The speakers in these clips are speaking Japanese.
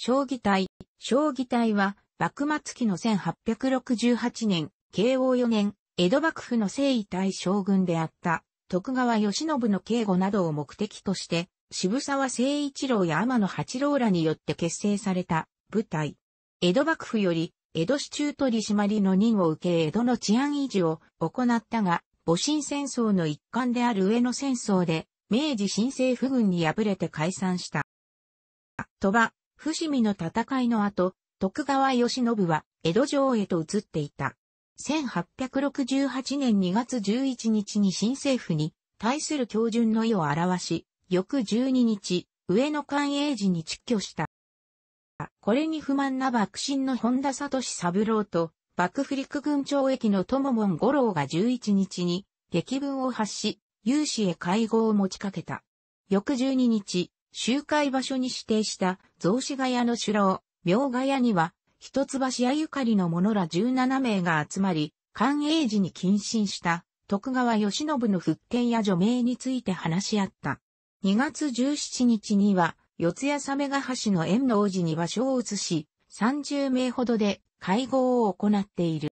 将棋隊。将棋隊は、幕末期の1868年、慶応4年、江戸幕府の征夷大将軍であった、徳川義信の警護などを目的として、渋沢誠一郎や天野八郎らによって結成された部隊。江戸幕府より、江戸市中取締りの任を受け江戸の治安維持を行ったが、戊辰戦争の一環である上野戦争で、明治新政府軍に敗れて解散した。鳥羽、伏見の戦いの後、徳川義信は江戸城へと移っていた。1868年2月11日に新政府に対する標準の意を表し、翌12日、上野官営寺に出居した。これに不満な幕臣の本田聡三郎と、幕府陸軍長役の友門五郎が11日に、激文を発し、有志へ会合を持ちかけた。翌12日、集会場所に指定した雑司ヶ谷の首楼、明ヶ谷には、一橋やゆかりの者ら17名が集まり、寛永寺に謹慎した徳川義信の復権や除名について話し合った。2月17日には、四谷鮫ヶ橋の縁の王子に場所を移し、30名ほどで会合を行っている。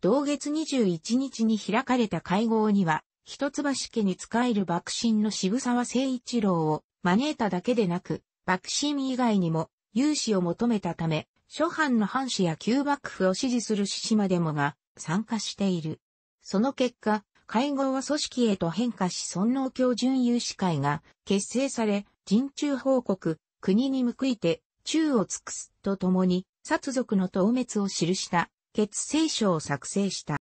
同月21日に開かれた会合には、一橋家に仕える幕臣の渋沢誠一郎を招いただけでなく、幕臣以外にも融資を求めたため、諸藩の藩士や旧幕府を支持する志士までもが参加している。その結果、会合は組織へと変化し尊王教準有志会が結成され、人中報告、国に報いて、忠を尽くすとともに、殺族の討滅を記した、決誓書を作成した。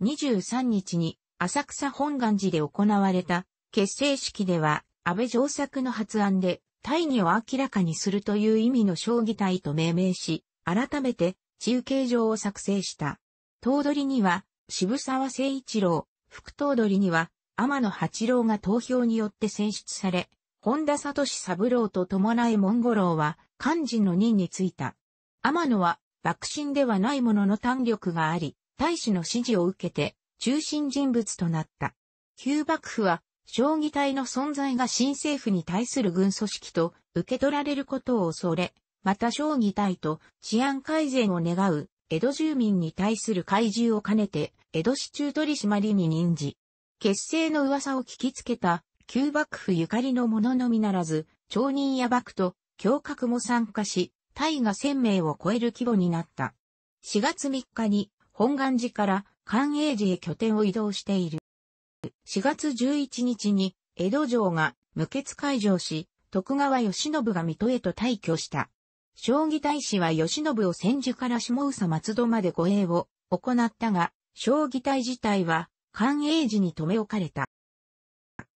23日に、浅草本願寺で行われた、結成式では、安倍上作の発案で、大義を明らかにするという意味の将棋隊と命名し、改めて、中継状を作成した。頭取には、渋沢誠一郎、副頭取には、天野八郎が投票によって選出され、本田聡三郎と伴い門五郎は、漢字の任についた。天野は、幕臣ではないものの胆力があり、大使の指示を受けて、中心人物となった。旧幕府は、将棋隊の存在が新政府に対する軍組織と受け取られることを恐れ、また将棋隊と治安改善を願う江戸住民に対する怪獣を兼ねて、江戸市中取締りに任じ、結成の噂を聞きつけた、旧幕府ゆかりの者のみならず、町人や幕と、教閣も参加し、隊が1000名を超える規模になった。4月3日に、本願寺から関永寺へ拠点を移動している。4月11日に江戸城が無血解除し、徳川義信が水戸へと退去した。将棋大使は義信を千住から下宇佐松戸まで護衛を行ったが、将棋隊自体は寛永寺に留め置かれた。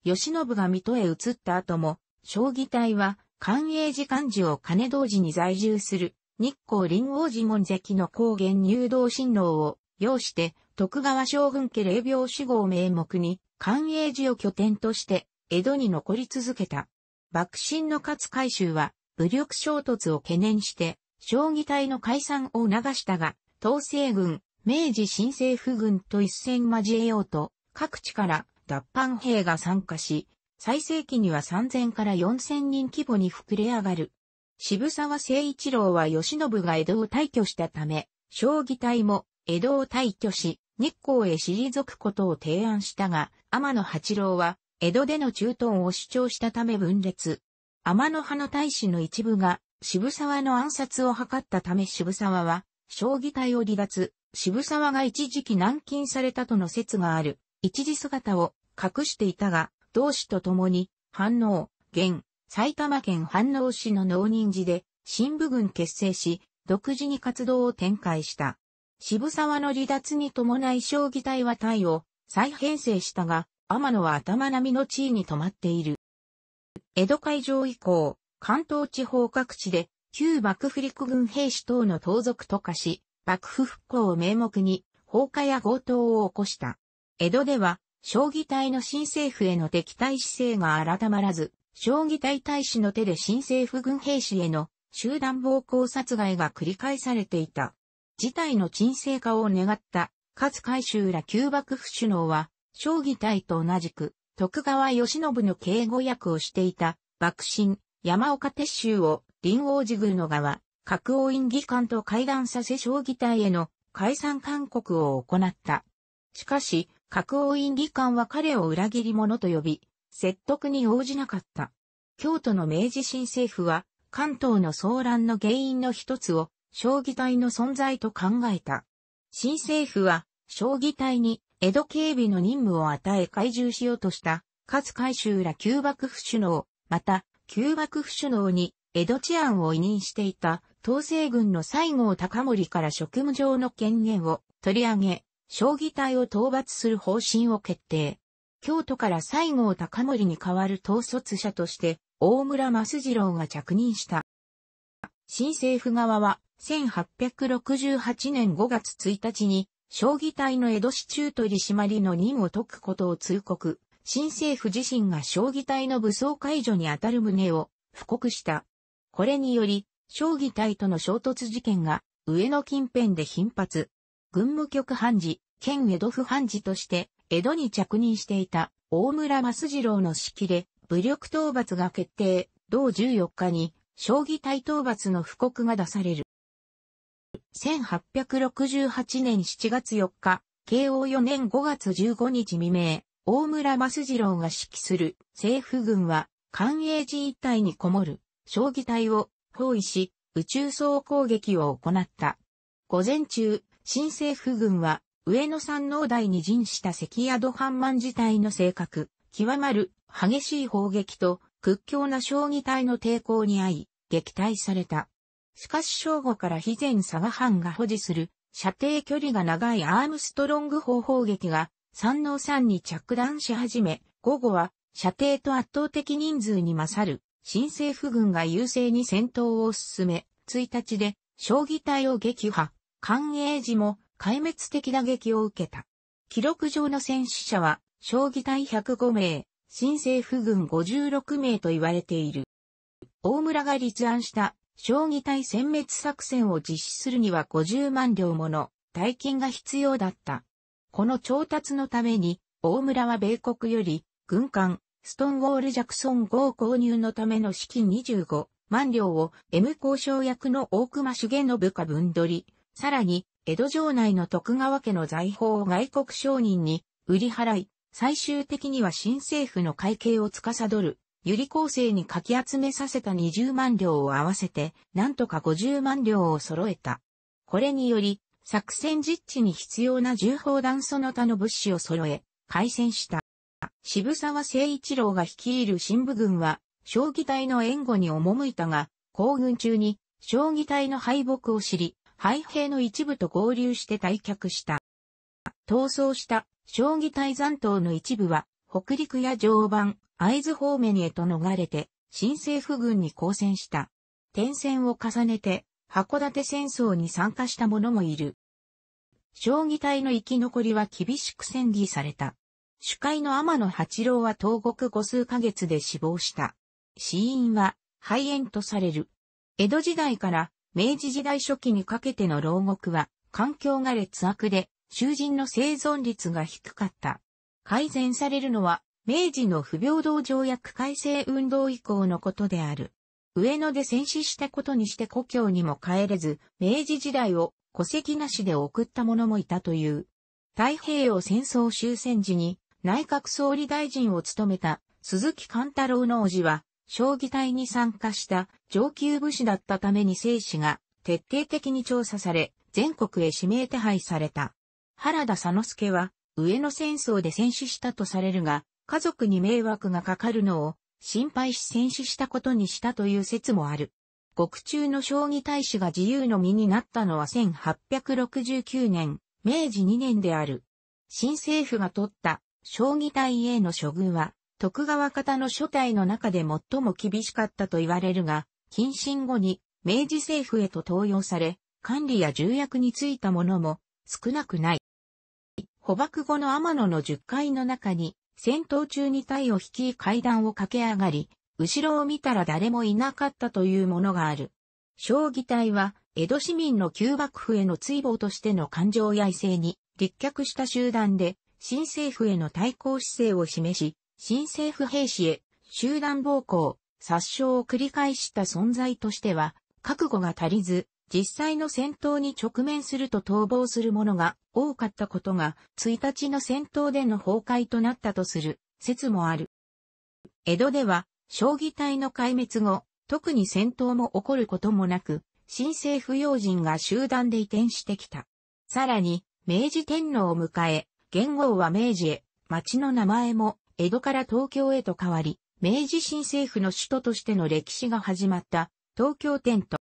義信が水戸へ移った後も、将棋隊は寛永寺幹事を金道寺に在住する日光林王寺門跡の高原入道親王を要して徳川将軍家霊廟守護を名目に、寛永寺を拠点として、江戸に残り続けた。幕臣の勝海舟は、武力衝突を懸念して、将棋隊の解散を促したが、東西軍、明治新政府軍と一戦交えようと、各地から脱藩兵が参加し、最盛期には3000から4000人規模に膨れ上がる。渋沢誠一郎は吉信が江戸を退去したため、将棋隊も江戸を退去し、日光へ退くことを提案したが、天野八郎は、江戸での駐屯を主張したため分裂。天野派の大使の一部が、渋沢の暗殺を図ったため渋沢は、将棋隊を離脱、渋沢が一時期軟禁されたとの説がある、一時姿を隠していたが、同志と共に、反応、現、埼玉県反応市の農人寺で、新部軍結成し、独自に活動を展開した。渋沢の離脱に伴い将棋隊は隊を再編成したが、天野は頭並みの地位に止まっている。江戸海上以降、関東地方各地で、旧幕府陸軍兵士等の盗賊と化し、幕府復興を名目に、放火や強盗を起こした。江戸では、将棋隊の新政府への敵対姿勢が改まらず、将棋隊大使の手で新政府軍兵士への集団暴行殺害が繰り返されていた。事態の沈静化を願った、勝海舟ら旧幕府首脳は、将棋隊と同じく、徳川義信の警護役をしていた、幕臣、山岡鉄舟を、林王寺宮の側、格王院議官と会談させ将棋隊への解散勧告を行った。しかし、格王院議官は彼を裏切り者と呼び、説得に応じなかった。京都の明治新政府は、関東の騒乱の原因の一つを、将棋隊の存在と考えた。新政府は、将棋隊に江戸警備の任務を与え懐柔しようとした、勝海舟ら旧幕府首脳、また、旧幕府首脳に江戸治安を委任していた統制軍の西郷隆盛から職務上の権限を取り上げ、将棋隊を討伐する方針を決定。京都から西郷隆盛に代わる統率者として、大村益次郎が着任した。新政府側は、1868年5月1日に、将棋隊の江戸市中取締りの任を解くことを通告、新政府自身が将棋隊の武装解除にあたる旨を、布告した。これにより、将棋隊との衝突事件が、上野近辺で頻発。軍務局判事、県江戸府判事として、江戸に着任していた、大村増次郎の指揮で、武力討伐が決定、同14日に、将棋隊討伐の布告が出される。1868年7月4日、慶応4年5月15日未明、大村益次郎が指揮する政府軍は、官営寺一帯にこもる、将棋隊を包囲し、宇宙総攻撃を行った。午前中、新政府軍は、上野山農大に陣した関宿半満自体の性格、極まる激しい砲撃と屈強な将棋隊の抵抗に遭い、撃退された。しかし正午から非前佐賀藩が保持する射程距離が長いアームストロング砲砲撃が山王山に着弾し始め、午後は射程と圧倒的人数に勝る新政府軍が優勢に戦闘を進め、1日で将棋隊を撃破、関英寺も壊滅的打撃を受けた。記録上の戦死者は将棋隊105名、新政府軍56名と言われている。大村が立案した将棋対殲滅作戦を実施するには50万両もの大金が必要だった。この調達のために、大村は米国より、軍艦、ストンゴール・ジャクソン号購入のための資金25万両を M 交渉役の大隈重信下分取り、さらに、江戸城内の徳川家の財宝を外国商人に売り払い、最終的には新政府の会計を司るゆり構成にかき集めさせた20万両を合わせて、なんとか50万両を揃えた。これにより、作戦実地に必要な重砲弾その他の物資を揃え、開戦した。渋沢誠一郎が率いる新部軍は、将棋隊の援護に赴いたが、行軍中に、将棋隊の敗北を知り、敗兵の一部と合流して退却した。逃走した将棋隊残党の一部は、北陸や常磐、会津方面へと逃れて、新政府軍に交戦した。転戦を重ねて、函館戦争に参加した者もいる。将棋隊の生き残りは厳しく戦議された。主会の天野八郎は東国五数ヶ月で死亡した。死因は肺炎とされる。江戸時代から明治時代初期にかけての牢獄は環境が劣悪で囚人の生存率が低かった。改善されるのは、明治の不平等条約改正運動以降のことである。上野で戦死したことにして故郷にも帰れず、明治時代を戸籍なしで送った者もいたという。太平洋戦争終戦時に内閣総理大臣を務めた鈴木貫太郎の叔父は、将棋隊に参加した上級武士だったために生死が徹底的に調査され、全国へ指名手配された。原田佐之助は上野戦争で戦死したとされるが、家族に迷惑がかかるのを心配し戦死したことにしたという説もある。獄中の将棋大使が自由の身になったのは1869年、明治2年である。新政府が取った将棋隊への処遇は、徳川方の初代の中で最も厳しかったと言われるが、謹慎後に明治政府へと登用され、管理や重役についたものも少なくない。捕獲後の天野の10階の中に、戦闘中に隊を率い階段を駆け上がり、後ろを見たら誰もいなかったというものがある。将棋隊は、江戸市民の旧幕府への追放としての感情や異性に立脚した集団で、新政府への対抗姿勢を示し、新政府兵士へ集団暴行、殺傷を繰り返した存在としては、覚悟が足りず、実際の戦闘に直面すると逃亡する者が多かったことが、1日の戦闘での崩壊となったとする説もある。江戸では、将棋隊の壊滅後、特に戦闘も起こることもなく、新政府要人が集団で移転してきた。さらに、明治天皇を迎え、元号は明治へ、町の名前も江戸から東京へと変わり、明治新政府の首都としての歴史が始まった東京天都。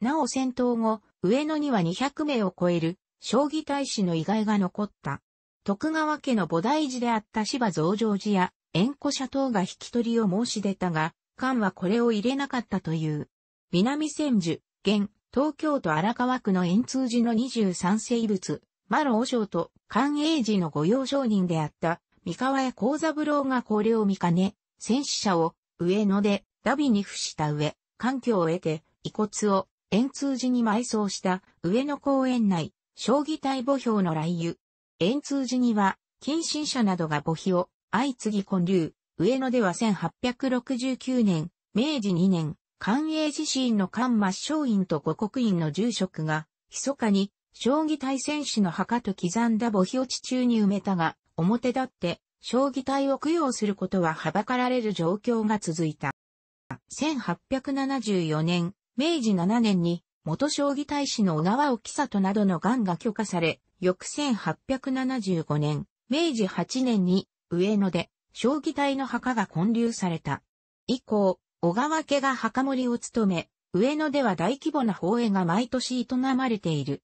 なお戦闘後、上野には200名を超える、将棋大使の遺骸が残った。徳川家の菩提寺であった芝増上寺や、縁故者等が引き取りを申し出たが、官はこれを入れなかったという。南千住、現、東京都荒川区の円通寺の23世物、マロ和尚と官英寺の御用商人であった、三河屋幸三郎がこれを見かね、戦死者を、上野で、ダビに付した上、環境を得て、遺骨を円通寺に埋葬した上野公園内、将棋隊墓標の来湯。円通寺には、近親者などが墓碑を相次ぎ建立。上野では1869年、明治2年、官営自身の官末消院と五国院の住職が、密かに、将棋対戦士の墓と刻んだ墓碑を地中に埋めたが、表立って、将棋隊を供養することははばかられる状況が続いた。1874年、明治7年に元将棋大使の小川沖里などの癌が許可され、翌1875年、明治8年に上野で将棋隊の墓が建立された。以降、小川家が墓守を務め、上野では大規模な放映が毎年営まれている。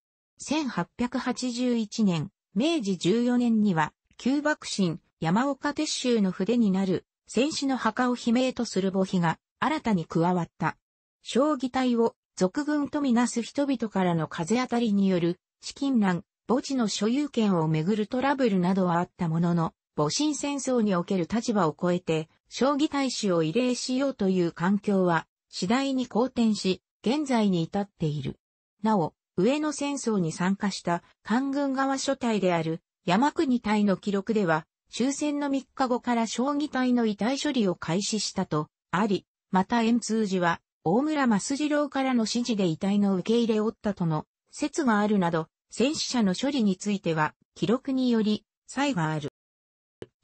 1881年、明治14年には、旧幕臣、山岡鉄舟の筆になる、戦士の墓を悲鳴とする墓碑が新たに加わった。将棋隊を俗軍とみなす人々からの風当たりによる資金難、墓地の所有権をめぐるトラブルなどはあったものの、戊辰戦争における立場を超えて、将棋大使を慰霊しようという環境は、次第に好転し、現在に至っている。なお、上野戦争に参加した官軍側所帯である山国隊の記録では、終戦の3日後から将棋隊の遺体処理を開始したと、あり、また円通寺は大村益次郎からの指示で遺体の受け入れ負ったとの説があるなど、戦死者の処理については、記録により、差異がある。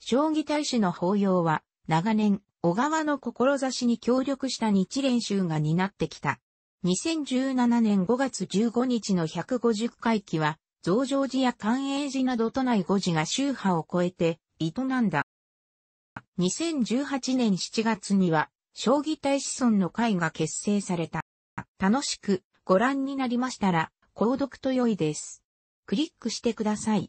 将棋大使の法要は、長年、小川の志に協力した日練習が担ってきた。2017年5月15日の150回忌は、増上寺や寛永寺など都内5寺が宗派を超えて、営んだ。2018年7月には、将棋大子孫の会が結成された。楽しくご覧になりましたら、購読と良いです。クリックしてください。